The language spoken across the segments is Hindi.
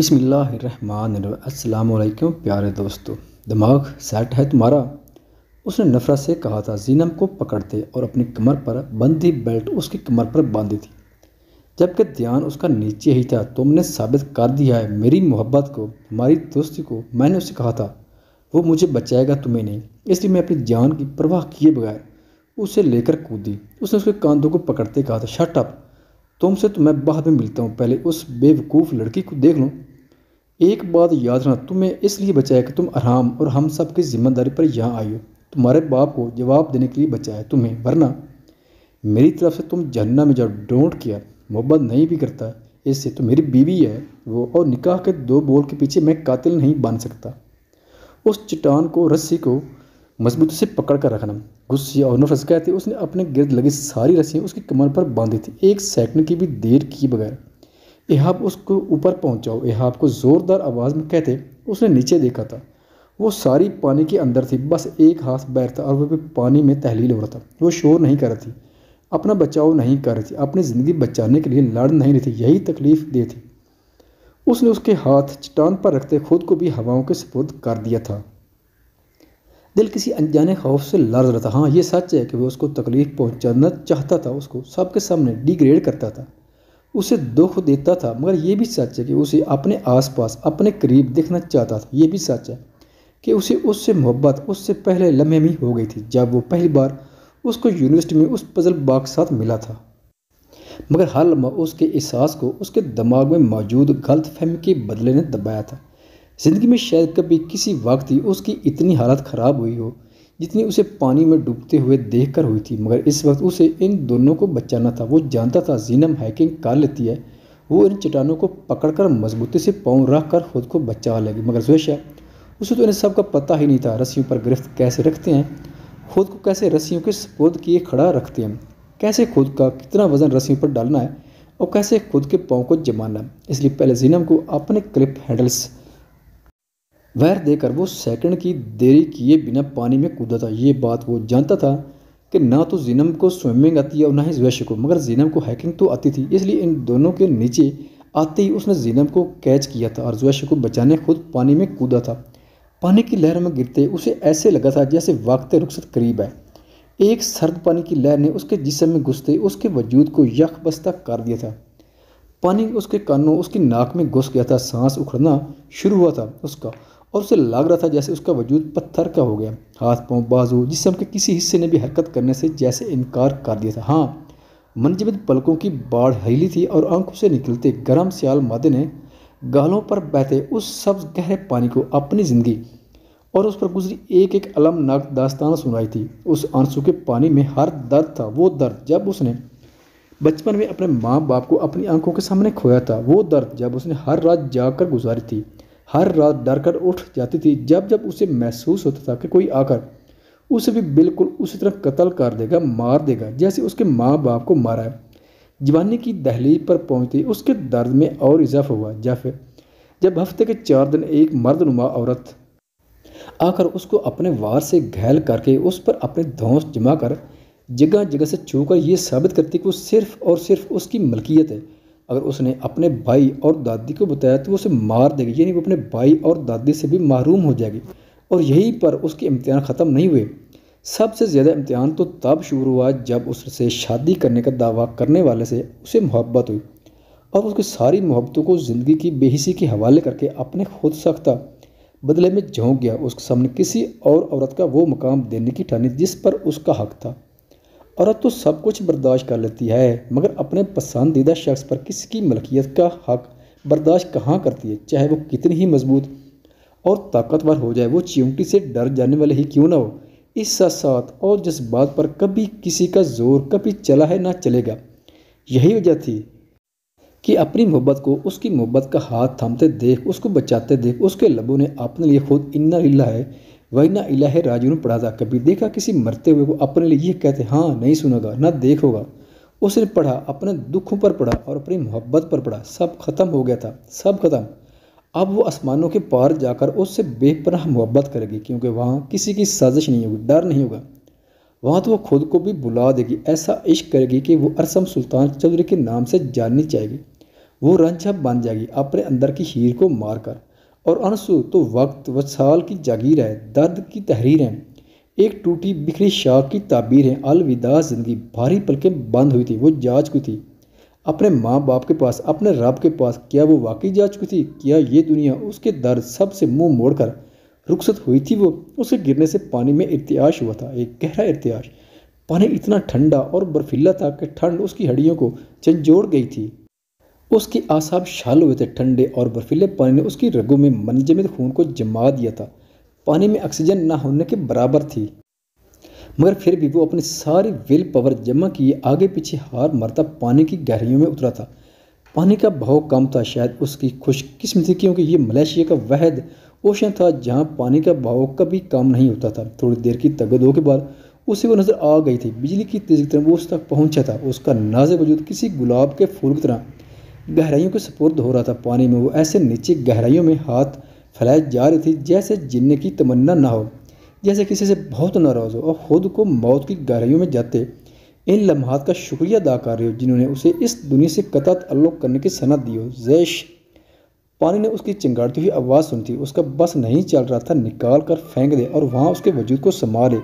वालेकुम प्यारे दोस्तों दिमाग सेट है तुम्हारा उसने नफरत से कहा था जीनम को पकड़ते और अपनी कमर पर बंधी बेल्ट उसकी कमर पर बांधी थी जबकि ध्यान उसका नीचे ही था तुमने साबित कर दिया है मेरी मोहब्बत को हमारी दोस्ती को मैंने उसे कहा था वो मुझे बचाएगा तुम्हें नहीं इसलिए मैं अपनी जान की परवाह किए बगैर उसे लेकर कूदी उसने उसके कांधों को पकड़ते कहा था शट अप तुमसे तो मैं बाद में मिलता हूँ पहले उस बेवकूफ़ लड़की को देख लूँ एक बात याद रखना तुम्हें इसलिए बचाया कि तुम आराम और हम सब की जिम्मेदारी पर यहाँ आई हो तुम्हारे बाप को जवाब देने के लिए बचाया तुम्हें वरना मेरी तरफ से तुम जहन्ना में जाओ डोंट केयर मोहब्बत नहीं भी करता इससे तो मेरी बीवी है वो और निकाह के दो बोल के पीछे मैं कातिल नहीं बन सकता उस चट्टान को रस्सी को मजबूती से पकड़ कर रखना गुस्से और नफरत कहते उसने अपने गिरद लगी सारी रस्सियाँ उसकी कमर पर बांधी थी एक सेकंड की भी देर की बगैर एहाब उसको ऊपर पहुंचाओ एहाब को ज़ोरदार आवाज़ में कहते उसने नीचे देखा था वो सारी पानी के अंदर थी बस एक हाथ बैर था और वह भी पानी में तहलील हो रहा था वो शोर नहीं कर रही थी अपना बचाव नहीं कर रही थी अपनी ज़िंदगी बचाने के लिए लड़ नहीं रही थी यही तकलीफ दे थी उसने उसके हाथ चट्टान पर रखते खुद को भी हवाओं के सपुर्द कर दिया था दिल किसी अनजाने खौफ से लड़ रहा था हाँ ये सच है कि वह उसको तकलीफ पहुँचाना चाहता था उसको सबके सामने डिग्रेड करता था उसे दुख देता था मगर ये भी सच है कि उसे अपने आसपास अपने करीब देखना चाहता था ये भी सच है कि उसे उससे मोहब्बत उससे पहले लम्हे में हो गई थी जब वो पहली बार उसको यूनिवर्सिटी में उस पजल बाग के साथ मिला था मगर हर लम्हा उसके एहसास को उसके दिमाग में मौजूद गलत फहमी के बदले ने दबाया था ज़िंदगी में शायद कभी किसी वक्त ही उसकी इतनी हालत ख़राब हुई हो जितनी उसे पानी में डूबते हुए देख कर हुई थी मगर इस वक्त उसे इन दोनों को बचाना था वो जानता था जीनम हैकिंग कर लेती है वो इन चट्टानों को पकड़कर मजबूती से पाँव रख कर खुद को बचा लेगी मगर जोशा उसे तो इन सब का पता ही नहीं था रस्सियों पर गिरफ्त कैसे रखते हैं खुद को कैसे रस्सियों के सपोर्द किए खड़ा रखते हैं कैसे खुद का कितना वज़न रस्सियों पर डालना है और कैसे खुद के पाँव को जमाना इसलिए पहले जीनम को अपने क्लिप हैंडल्स वहर देकर वो सेकंड की देरी किए बिना पानी में कूदा था ये बात वो जानता था कि ना तो जिनम को स्विमिंग आती है और ना ही जवैश को मगर जिनम को हैकिंग तो आती थी इसलिए इन दोनों के नीचे आते ही उसने जिनम को कैच किया था और जवैश को बचाने खुद पानी में कूदा था पानी की लहर में गिरते उसे ऐसे लगा था जैसे वाकते रुखसत करीब है एक सर्द पानी की लहर ने उसके जिसम में घुसते उसके वजूद को यख बस्ता कर दिया था पानी उसके कानों उसकी नाक में घुस गया था सांस उखड़ना शुरू हुआ था उसका और उसे लग रहा था जैसे उसका वजूद पत्थर का हो गया हाथ पाँव बाजू जिसम के किसी हिस्से ने भी हरकत करने से जैसे इनकार कर दिया था हाँ मनजबद पलकों की बाढ़ हिली थी और आंखों से निकलते गर्म सियाल मादे ने गालों पर बैठे उस सब्ज गहरे पानी को अपनी ज़िंदगी और उस पर गुजरी एक एक अलमनाक दास्तान सुनाई थी उस आंसू के पानी में हर दर्द था वो दर्द जब उसने बचपन में अपने माँ बाप को अपनी आंखों के सामने खोया था वो दर्द जब उसने हर रात जाकर गुजारी थी हर रात डर कर उठ जाती थी जब जब उसे महसूस होता था कि कोई आकर उसे भी बिल्कुल उसी तरह कत्ल कर देगा मार देगा जैसे उसके माँ बाप को मारा है जवानी की दहलीज पर पहुंचती उसके दर्द में और इजाफा हुआ जब जब हफ्ते के चार दिन एक मर्दनुमा औरत आकर उसको अपने वार से घायल करके उस पर अपने धौस जमा कर जगह जगह से छूकर यह साबित करती कि वो सिर्फ और सिर्फ उसकी मलकियत है अगर उसने अपने भाई और दादी को बताया तो वो उसे मार देगी यानी वो अपने भाई और दादी से भी महरूम हो जाएगी और यहीं पर उसके इम्तहान ख़त्म नहीं हुए सबसे ज़्यादा इम्तहान तो तब शुरू हुआ जब उससे शादी करने का दावा करने वाले से उसे मोहब्बत हुई और उसकी सारी मोहब्बतों को ज़िंदगी की बेहिसी के हवाले करके अपने खुद सख्ता बदले में झोंक गया उसके सामने किसी और औरत का वो मकाम देने की ठानी जिस पर उसका हक था औरत तो सब कुछ बर्दाश्त कर लेती है मगर अपने पसंदीदा शख्स पर किसकी मलकियत का हक बर्दाश्त कहाँ करती है चाहे वो कितनी ही मजबूत और ताकतवर हो जाए वो चिमटी से डर जाने वाले ही क्यों ना हो इस साथ साथ और जज्बात पर कभी किसी का जोर कभी चला है ना चलेगा यही वजह थी कि अपनी मोहब्बत को उसकी मोहब्बत का हाथ थामते देख उसको बचाते देख उसके लबों ने अपने लिए खुद इन्ना लीला है वरना इलाह राजू ने पढ़ा था कभी देखा किसी मरते हुए वो अपने लिए यह कहते हाँ नहीं सुनेगा ना देखोगा उसने पढ़ा अपने दुखों पर पढ़ा और अपनी मोहब्बत पर पढ़ा सब खत्म हो गया था सब खत्म अब वो आसमानों के पार जाकर उससे बेपनाह मोहब्बत करेगी क्योंकि वहाँ किसी की साजिश नहीं होगी डर नहीं होगा वहाँ तो वो खुद को भी बुला देगी ऐसा इश्क करेगी कि वो अरसम सुल्तान चौधरी के नाम से जाननी चाहेगी वो रंझा बन जाएगी अपने अंदर की हीर को मारकर और अनसु तो वक्त वसाल की जागीर है दर्द की तहरीर है एक टूटी बिखरी शाख की ताबीर है अलविदा ज़िंदगी भारी पलकें बंद हुई थी वो जा चुकी थी अपने माँ बाप के पास अपने रब के पास क्या वो वाकई जा चुकी थी क्या ये दुनिया उसके दर्द सब से मुँह मोड़ कर रुखसत हुई थी वो उसे गिरने से पानी में इतिहाश हुआ था एक गहरा इतिहाश पानी इतना ठंडा और बर्फीला था कि ठंड उसकी हड्डियों को झंझोड़ गई थी उसके आसाब शाल हुए थे ठंडे और बर्फीले पानी ने उसकी रगों में मनजमित खून को जमा दिया था पानी में ऑक्सीजन ना होने के बराबर थी मगर फिर भी वो अपनी सारी विल पावर जमा किए आगे पीछे हार मरता पानी की गहराइयों में उतरा था पानी का भाव कम था शायद उसकी खुशकिस्मती क्योंकि ये मलेशिया का वहद ओशन था जहाँ पानी का भाव कभी कम नहीं होता था थोड़ी देर की तगदों के बाद उसे वो नज़र आ गई थी बिजली की तेज़ी की तरह वो उस तक पहुँचा था उसका नाज वजूद किसी गुलाब के फूल की तरह गहराइयों के सपोर्ट हो रहा था पानी में वो ऐसे नीचे गहराइयों में हाथ फैलाए जा रही थी जैसे जिनने की तमन्ना ना हो जैसे किसी से बहुत नाराज़ हो और ख़ुद को मौत की गहराइयों में जाते इन लम्हात का शुक्रिया अदा कर रहे हो जिन्होंने उसे इस दुनिया से कतात अलोक करने की सनत दी हो जैश पानी ने उसकी चिंगाड़ती हुई आवाज़ सुनती उसका बस नहीं चल रहा था निकाल कर फेंक दे और वहाँ उसके वजूद को संभाले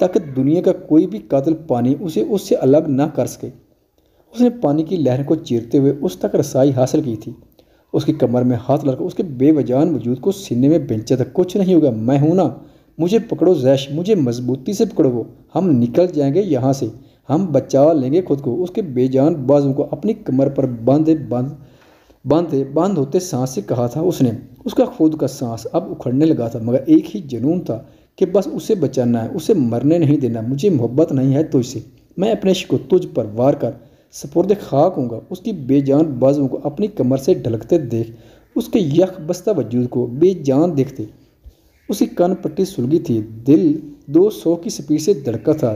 ताकि दुनिया का कोई भी कातिल पानी उसे उससे अलग ना कर सके उसने पानी की लहर को चीरते हुए उस तक रसाई हासिल की थी उसकी कमर में हाथ लड़कर उसके बेवजान वजूद को सीने में बेंचे तक कुछ नहीं होगा मैं हूं ना मुझे पकड़ो जैश मुझे मजबूती से पकड़ो वो हम निकल जाएंगे यहाँ से हम बचा लेंगे खुद को उसके बेजान बाजू को अपनी कमर पर बांधे बांध बांधे बांध होते सांस से कहा था उसने उसका खुद का सांस अब उखड़ने लगा था मगर एक ही जुनून था कि बस उसे बचाना है उसे मरने नहीं देना मुझे मोहब्बत नहीं है तुझसे मैं अपने को तुझ पर वार कर सपुरद खाक होगा उसकी बेजान बाजों को अपनी कमर से ढलकते देख उसके यख बस्ता वजूद को बेजान देखते उसकी कान पट्टी सुलगी थी दिल दो सौ की स्पीड से धड़का था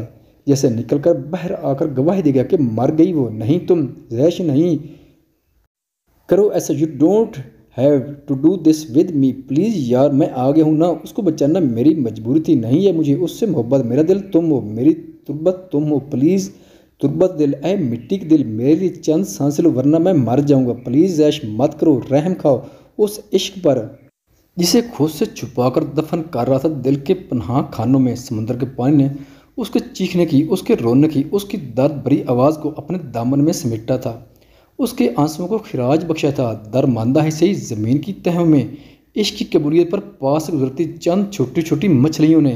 जैसे निकलकर बाहर आकर गवाही गया कि मर गई वो नहीं तुम जैश नहीं करो ऐसा you don't have to do this with me please यार मैं आ गया हूँ ना उसको बचाना मेरी मजबूरी थी नहीं है मुझे उससे मोहब्बत मेरा दिल तुम हो मेरी तुरबत तुम हो प्लीज़ तुरबत दिल ए मिट्टी के दिल मेरे लिए चंद सांस लो वरना मैं मर जाऊंगा प्लीज़ ऐश मत करो रहम खाओ उस इश्क पर जिसे खुद से छुपाकर दफन कर रहा था दिल के पन्हा खानों में समुंदर के पानी ने उसके चीखने की उसके रोने की उसकी दर्द भरी आवाज़ को अपने दामन में समेटा था उसके आंसुओं को खिराज बख्शा था दर मंदा ही सही ज़मीन की तह में इश्क की कबूलियत पर पास गुजरती चंद छोटी छोटी मछलियों ने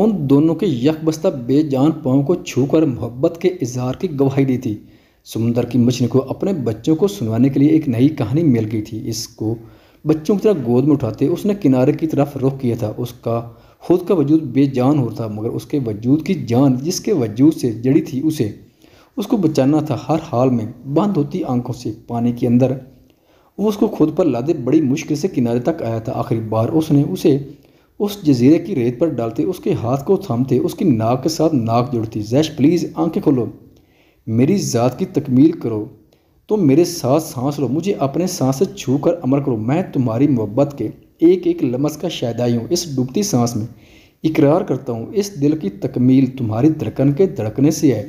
उन दोनों के यकबस्ता बेजान पाँव को छूकर मोहब्बत के इजहार की गवाही दी थी समुंदर की मछली को अपने बच्चों को सुनवाने के लिए एक नई कहानी मिल गई थी इसको बच्चों की तरह गोद में उठाते उसने किनारे की तरफ रुख किया था उसका खुद का वजूद बेजान हो था मगर उसके वजूद की जान जिसके वजूद से जड़ी थी उसे उसको बचाना था हर हाल में बंद होती आंखों से पानी के अंदर वो उसको खुद पर लादे बड़ी मुश्किल से किनारे तक आया था आखिरी बार उसने उसे उस जजीरे की रेत पर डालते उसके हाथ को थामते उसकी नाक के साथ नाक जुड़ती जैश प्लीज़ आंखें खोलो मेरी ज़ात की तकमील करो तुम तो मेरे साथ सांस लो मुझे अपने सांस से छू कर अमर करो मैं तुम्हारी मोहब्बत के एक एक लमस का शायदाई हूँ इस डूबती सांस में इकरार करता हूँ इस दिल की तकमील तुम्हारी धड़कन के धड़कने से है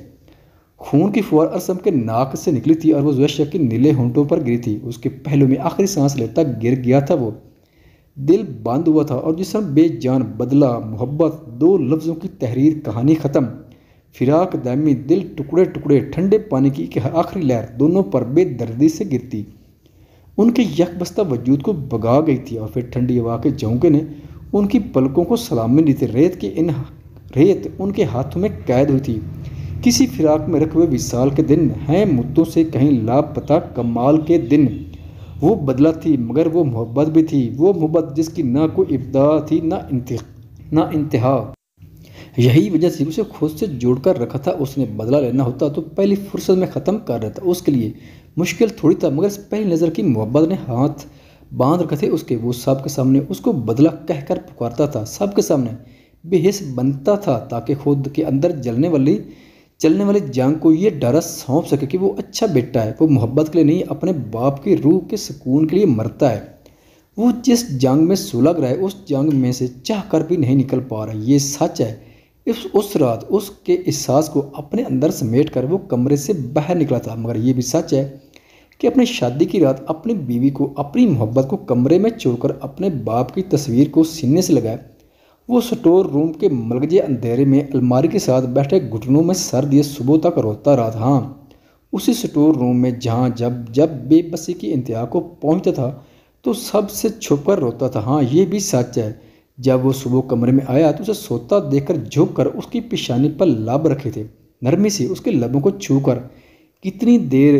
खून की फुहार असम के नाक से निकली थी और वो जैश की नीले होंटों पर गिरी थी उसके पहलू में आखिरी सांस लेता गिर गया था वो दिल बंद हुआ था और जिसम बेजान बदला मोहब्बत दो लफ्ज़ों की तहरीर कहानी ख़त्म फिराक दामी दिल टुकड़े टुकड़े ठंडे पानी की आखिरी लहर दोनों पर बेदर्दी से गिरती उनके यकबस्ता वजूद को भगा गई थी और फिर ठंडी हवा के झोंके ने उनकी पलकों को सलामी दी थी रेत के इन रेत उनके हाथों में कैद हुई थी किसी फिराक में रखे हुए विशाल के दिन हैं मुद्दों से कहीं लापता कमाल के दिन वो बदला थी मगर वो मोहब्बत भी थी वो मोहब्बत जिसकी ना कोई इब्दा थी ना इंत ना इंतहा यही वजह से उसे खुद से जोड़कर रखा था उसने बदला लेना होता तो पहली फुर्सत में ख़त्म कर रहा था उसके लिए मुश्किल थोड़ी था मगर पहली नज़र की मोहब्बत ने हाथ बांध रखे थे उसके वो सब के सामने उसको बदला कहकर पुकारता था सब के सामने बेहस बनता था ताकि खुद के अंदर जलने वाली चलने वाले जंग को ये डरा सौंप सके कि वो अच्छा बेटा है वो मोहब्बत के लिए नहीं अपने बाप की रूह के सुकून के लिए मरता है वो जिस जंग में सुलग रहा है उस जंग में से चाह कर भी नहीं निकल पा रहा ये सच है इस उस रात उसके एहसास को अपने अंदर समेट कर वो कमरे से बाहर निकला था मगर ये भी सच है कि अपनी शादी की रात अपनी बीवी को अपनी मोहब्बत को कमरे में छोड़कर अपने बाप की तस्वीर को सीने से लगाया वो स्टोर रूम के मलगजे अंधेरे में अलमारी के साथ बैठे घुटनों में सर दिए सुबह तक रोता रहा था उसी स्टोर रूम में जहाँ जब जब बेबसी की इंतहा को पहुँचता था तो सबसे छुप कर रोता था हाँ ये भी सच है जब वो सुबह कमरे में आया तो उसे सोता देखकर झुक कर उसकी पेशानी पर लब रखे थे नरमी से उसके लबों को छू कर कितनी देर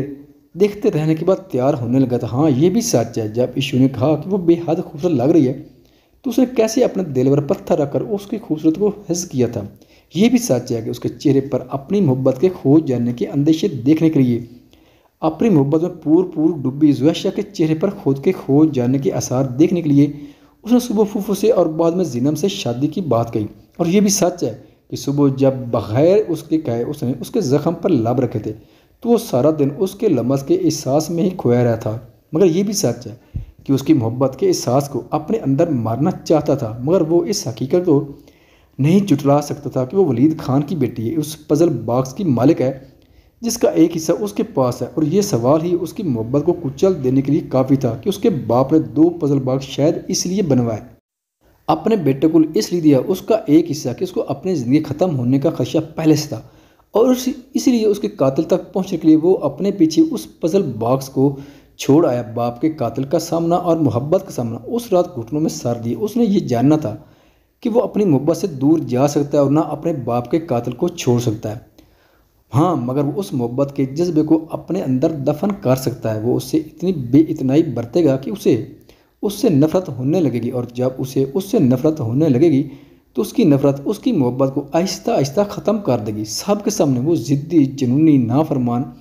देखते रहने के बाद तैयार होने लगा था हाँ ये भी सच है जब ईशू ने कहा कि वो बेहद खूबसूरत लग रही है तो उसने कैसे अपने दिल पर पत्थर रखकर उसकी खूबसूरत को हज किया था यह भी सच है कि उसके चेहरे पर अपनी मोहब्बत के खोज जाने के अंदेशे देखने के लिए अपनी मोहब्बत में पूर पूर डुबी जुएशा के चेहरे पर खुद के खोज जाने के आसार देखने के लिए उसने सुबह फूफू से और बाद में जिनम से शादी की बात कही और यह भी सच है कि सुबह जब बगैर उसके कहे उसने उसके ज़ख्म पर लब रखे थे तो वो सारा दिन उसके लमस के एहसास में ही खोया रहा था मगर यह भी सच है कि उसकी मोहब्बत के एहसास को अपने अंदर मारना चाहता था मगर वो इस हकीकत को नहीं चुटला सकता था कि वो वलीद खान की बेटी है उस पज़ल बाक्स की मालिक है जिसका एक हिस्सा उसके पास है और ये सवाल ही उसकी मोहब्बत को कुचल देने के लिए काफ़ी था कि उसके बाप ने दो पज़ल बाक्स शायद इसलिए बनवाए अपने बेटे को इसलिए दिया उसका एक हिस्सा कि उसको अपनी ज़िंदगी ख़त्म होने का खदशा पहले से था और इसलिए उसके कातिल तक पहुंचने के लिए वो अपने पीछे उस पज़ल बाग्स को छोड़ आया बाप के कातिल का सामना और मोहब्बत का सामना उस रात घुटनों में सर दिए उसने ये जानना था कि वो अपनी मोहब्बत से दूर जा सकता है और ना अपने बाप के कातिल को छोड़ सकता है हाँ मगर वो उस मोहब्बत के जज्बे को अपने अंदर दफन कर सकता है वो उससे इतनी बेइतनाई बरतेगा कि उसे उससे नफरत होने लगेगी और जब उसे उससे नफरत होने लगेगी तो उसकी नफरत उसकी मोहब्बत को आहिस्ता आहिस्ता ख़त्म कर देगी सबके सामने वो ज़िद्दी जुनूनी नाफरमान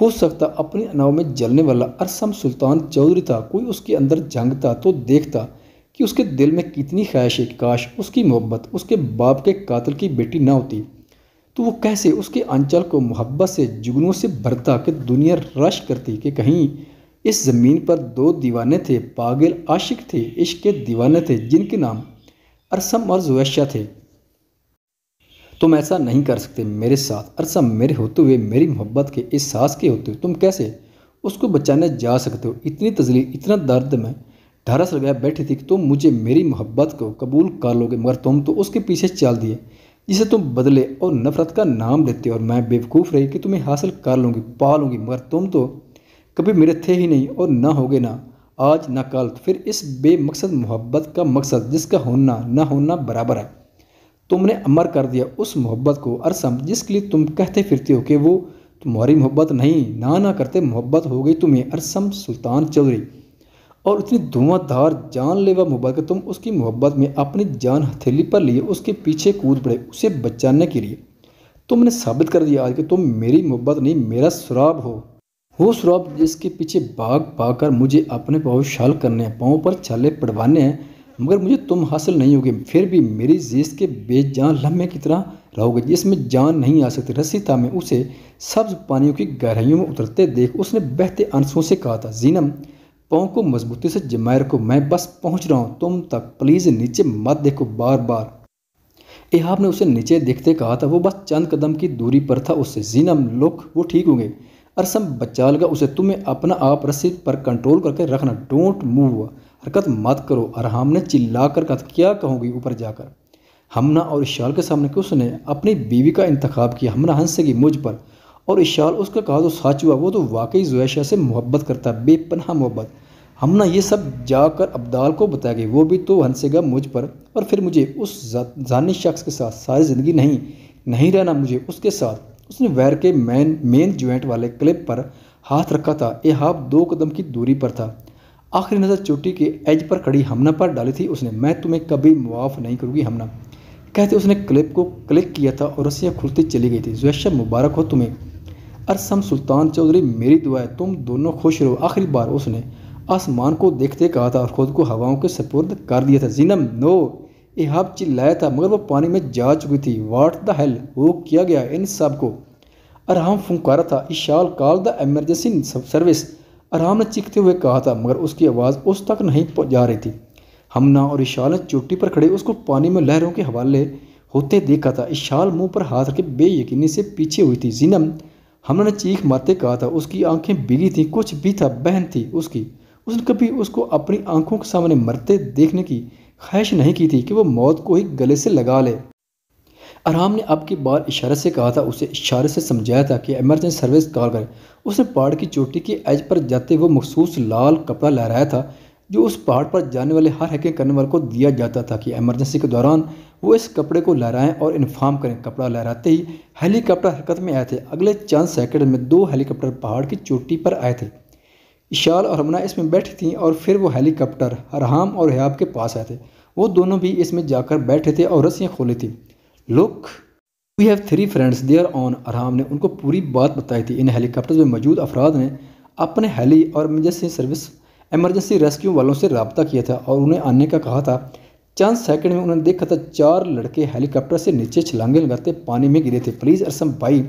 हो सकता अपनी अनाव में जलने वाला अरसम सुल्तान चौधरी था कोई उसके अंदर जंगता तो देखता कि उसके दिल में कितनी ख्वाहिश है काश उसकी मोहब्बत उसके बाप के कातल की बेटी ना होती तो वो कैसे उसके अंचल को मोहब्बत से जुगनों से भरता कि दुनिया रश करती कि कहीं इस ज़मीन पर दो दीवाने थे पागल आशिक थे इश्क के दीवाने थे जिनके नाम अरसम और जुवैशा थे तुम ऐसा नहीं कर सकते मेरे साथ अरसा मेरे होते हुए मेरी मोहब्बत के इस सास के होते हुए तुम कैसे उसको बचाने जा सकते हो इतनी तजली इतना दर्द में ढारस लगाए बैठी थी कि तुम मुझे मेरी मोहब्बत को कबूल कर लोगे मगर तुम तो उसके पीछे चाल दिए जिसे तुम बदले और नफरत का नाम देते और मैं बेवकूफ़ रही कि तुम्हें हासिल कर लूँगी पा लूँगी मगर तुम तो कभी मेरे थे ही नहीं और ना होगे ना आज ना कल फिर इस बेमकसद मोहब्बत का मकसद जिसका होना ना होना बराबर है तुमने अमर कर दिया उस मोहब्बत को अरसम जिसके लिए तुम कहते फिरते हो कि वो तुम्हारी मोहब्बत नहीं ना ना करते मोहब्बत हो गई तुम्हें अरसम सुल्तान चौधरी और इतनी धुआंधार जानलेवा मोहब्बत तुम उसकी मोहब्बत में अपनी जान हथेली पर लिए उसके पीछे कूद पड़े उसे बचाने के लिए तुमने साबित कर दिया आज कि तुम मेरी मोहब्बत नहीं मेरा सुराब हो वो सुराब जिसके पीछे भाग भाग कर मुझे अपने पाँव शाल करने हैं पाँव पर छाले पड़वाने हैं मगर मुझे तुम हासिल नहीं होगी फिर भी मेरी जीस के बेजान लम्हे की तरह रहोगे जिसमें जान नहीं आ सकती रस्सी था में उसे सब्ज पानियों की गहराइयों में उतरते देख उसने बहते अंशों से कहा था जीनम पाँव को मजबूती से जमाए रखो मैं बस पहुंच रहा हूं तुम तक प्लीज़ नीचे मत देखो बार बार एहाब ने उसे नीचे देखते कहा था वो बस चंद कदम की दूरी पर था उससे जीनम लुक वो ठीक होंगे अरसम बचा लगा उसे तुम्हें अपना आप रस्सी पर कंट्रोल करके रखना डोंट मूव हरकत मत करो अरहाम ने कर कहा क्या कहूँगी ऊपर जाकर हमना और इशाल के सामने कि उसने अपनी बीवी का इंतखब किया हमना हंसेगी मुझ पर और इशाल उसका कहा तो सच हुआ वो तो वाकई जोशा से मोहब्बत करता बेपनहा मोहब्बत हमना ये सब जाकर अब्दाल को बताएगी वो भी तो हंसेगा मुझ पर और फिर मुझे उस जानी शख्स के साथ सारी ज़िंदगी नहीं नहीं रहना मुझे उसके साथ उसने वैर के मैन मेन ज्वाइंट वाले क्लिप पर हाथ रखा था हाफ दो कदम की दूरी पर था आखिरी नज़र चोटी के एज पर खड़ी हमना पर डाली थी उसने मैं तुम्हें कभी मुआफ़ नहीं करूँगी हमना कहते उसने क्लिप को क्लिक किया था और रस्सियाँ खुलती चली गई थी जैश मुबारक हो तुम्हें अरसम सुल्तान चौधरी मेरी दुआ है तुम दोनों खुश रहो आखिरी बार उसने आसमान को देखते कहा था और खुद को हवाओं के सपुर्द कर दिया था जीनम नो एहाब चिल्लाया था मगर वो पानी में जा चुकी थी वाट द हेल वो किया गया इन सब को अरहम फुंकारा था I shall call the emergency service Aaram ने चीखते हुए कहा था मगर उसकी आवाज़ उस तक नहीं जा रही थी हमना और इशाल ने चोटी पर खड़े उसको पानी में लहरों के हवाले होते देखा था इशाल मुंह पर हाथ रखे बेयकीनी से पीछे हुई थी जीनम हमना ने चीख मारते कहा था उसकी आंखें बिगी थी कुछ भी था बहन थी उसकी उसने कभी उसको अपनी आंखों के सामने मरते देखने की ख्वाहिश नहीं की थी कि वो मौत को ही गले से लगा ले आराम ने आपकी बार इशारे से कहा था उसे इशारे से समझाया था कि एमरजेंसी सर्विस कॉल करें उसने पहाड़ की चोटी के एज पर जाते वो मखसूस लाल कपड़ा लहराया था जो उस पहाड़ पर जाने वाले हर हैकिंग करने वाले को दिया जाता था कि एमरजेंसी के दौरान वो इस कपड़े को लहराएं और इन्फॉर्म करें कपड़ा लहराते ही हेलीकॉप्टर हरकत में आए थे अगले चंद सेकेंड में दो हेलीकॉप्टर पहाड़ की चोटी पर आए थे इशाल और हमना इसमें बैठी थी और फिर वो हेलीकॉप्टर हराम और हयाब के पास आए थे वो दोनों भी इसमें जाकर बैठे थे और रस्सियाँ खोली थीं look we have three friends there on Aaram ने उनको पूरी बात बताई थी इन हेलीकॉप्टर में मौजूद अफराद ने अपने हेली और इमरजेंसी सर्विस एमरजेंसी रेस्क्यू वालों से रबता किया था और उन्हें आने का कहा था चंद सेकंड में उन्होंने देखा था चार लड़के हेलीकॉप्टर से नीचे छलांगे लगाते पानी में गिरे थे प्लीज़ अरसम भाई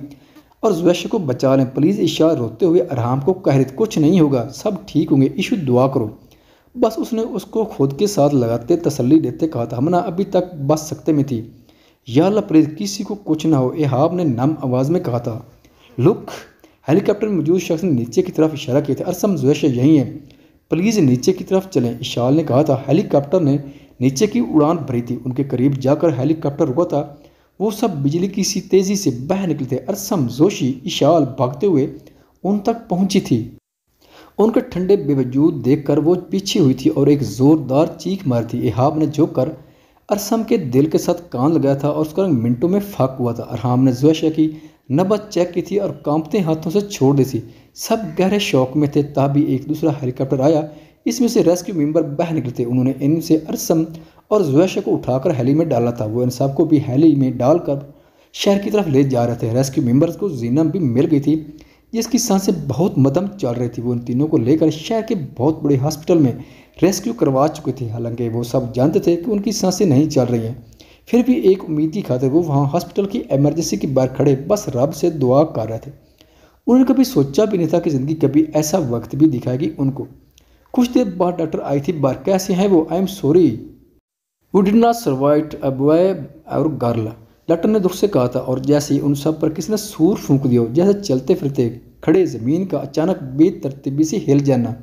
और जवैश को बचा लें प्लीज़ इशा रोते हुए आराम को कह रही कुछ नहीं होगा सब ठीक होंगे ईशू दुआ करो बस उसने उसको खुद के साथ लगाते तसल्ली देते कहा था हमना अभी तक बस सकते में थी या अल्लाह प्रेज किसी को कुछ ना हो एहाब ने नम आवाज़ में कहा था लुक हेलीकॉप्टर में मौजूद शख्स ने नीचे की तरफ इशारा किया था अरसम जोश यहीं है प्लीज़ नीचे की तरफ चलें इशाल ने कहा था हेलीकॉप्टर ने नीचे की उड़ान भरी थी उनके करीब जाकर हेलीकॉप्टर रुका था वो सब बिजली की सी तेज़ी से बह निकले थे अरसम जोशी इशाल भागते हुए उन तक पहुंची थी उनके ठंडे बेवजूद देखकर वो पीछे हुई थी और एक ज़ोरदार चीख मारी थी एहाब ने झोंक कर अरसम के दिल के साथ कान लगाया था और उसका रंग मिनटों में फाक हुआ था अरहाम ने जोशा की नबत चेक की थी और कांपते हाथों से छोड़ दी थी सब गहरे शौक में थे तभी एक दूसरा हेलीकॉप्टर आया इसमें से रेस्क्यू मेंबर बह निकले थे उन्होंने इनसे से अरसम और जोशा को उठाकर हेली में डाला था वो इन सबको भी हेली में डालकर शहर की तरफ ले जा रहे थे रेस्क्यू मेम्बर को जीनम भी मिल गई थी जिसकी सांसें बहुत मदम चल रही थी वो उन तीनों को लेकर शहर के बहुत बड़े हॉस्पिटल में रेस्क्यू करवा चुके थे हालांकि वो सब जानते थे कि उनकी सांसें नहीं चल रही हैं फिर भी एक उम्मीद की खातिर वो वहाँ हॉस्पिटल की इमरजेंसी के बाहर खड़े बस रब से दुआ कर रहे थे उन्होंने कभी सोचा भी नहीं था कि ज़िंदगी कभी ऐसा वक्त भी दिखाएगी उनको कुछ देर बाद डॉक्टर आई थी बार कैसे हैं वो आई एम सॉरी वो did not survive a boy और गर्ल लटन ने दुख से कहा था और जैसे ही उन सब पर किसी ने सूर फूंक दिया जैसे चलते फिरते खड़े ज़मीन का अचानक बेतरतीबी से हिल जाना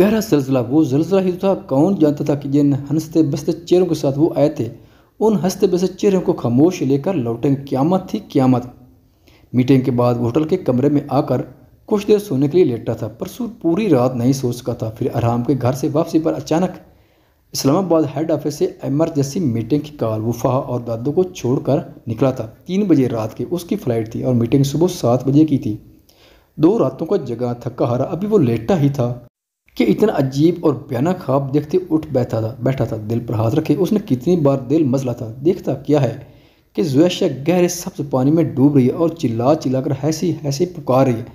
गहरा सिलसिला वो सिलसिला ही तो था कौन जानता था कि जिन हंसते बसते चेहरों के साथ वो आए थे उन हंसते बसते चेहरों को खामोश लेकर लौटेंगे क्यामत थी क्यामत मीटिंग के बाद होटल के कमरे में आकर कुछ देर सोने के लिए लेटा था पर सूर पूरी रात नहीं सो सका था फिर आराम के घर से वापसी पर अचानक इस्लामाबाद हेड ऑफिस से एमरजेंसी मीटिंग की कॉल वफा और दादू को छोड़कर निकला था तीन बजे रात के उसकी फ़्लाइट थी और मीटिंग सुबह सात बजे की थी दो रातों का जगह थका हारा अभी वो लेटा ही था कि इतना अजीब और बयाना ख्वाब देखते उठ बैठा था बैठा था दिल पर हाथ रखे उसने कितनी बार दिल मसला था देखता क्या है कि जैशा गहरे सब्ज पानी में डूब रही है और चिल्ला चिल्लाकर हैसी हैसी पुकार रही है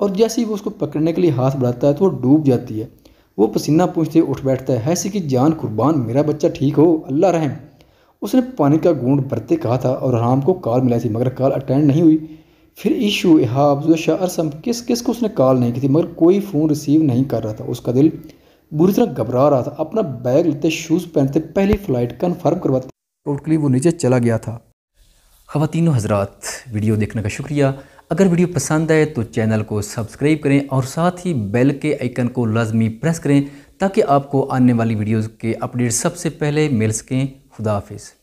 और जैसे ही वो उसको पकड़ने के लिए हाथ बढ़ाता है तो वो डूब जाती है वो पसीना पूछते उठ बैठता है ऐसे कि जान कुर्बान मेरा बच्चा ठीक हो अल्लाह रहम उसने पानी का गूंड बरते कहा था और राम को कॉल मिलाई थी मगर कॉल अटेंड नहीं हुई फिर ईशू एहाब अरसम किस किस को उसने कॉल नहीं की थी मगर कोई फ़ोन रिसीव नहीं कर रहा था उसका दिल बुरी तरह घबरा रहा था अपना बैग लेते शूज़ पहनते पहली फ़्लाइट कन्फर्म करवाते टोटली वो नीचे चला गया था खातिन हजरात वीडियो देखने का शुक्रिया अगर वीडियो पसंद आए तो चैनल को सब्सक्राइब करें और साथ ही बेल के आइकन को लाजमी प्रेस करें ताकि आपको आने वाली वीडियोज़ के अपडेट सबसे पहले मिल सकें खुदाफिज़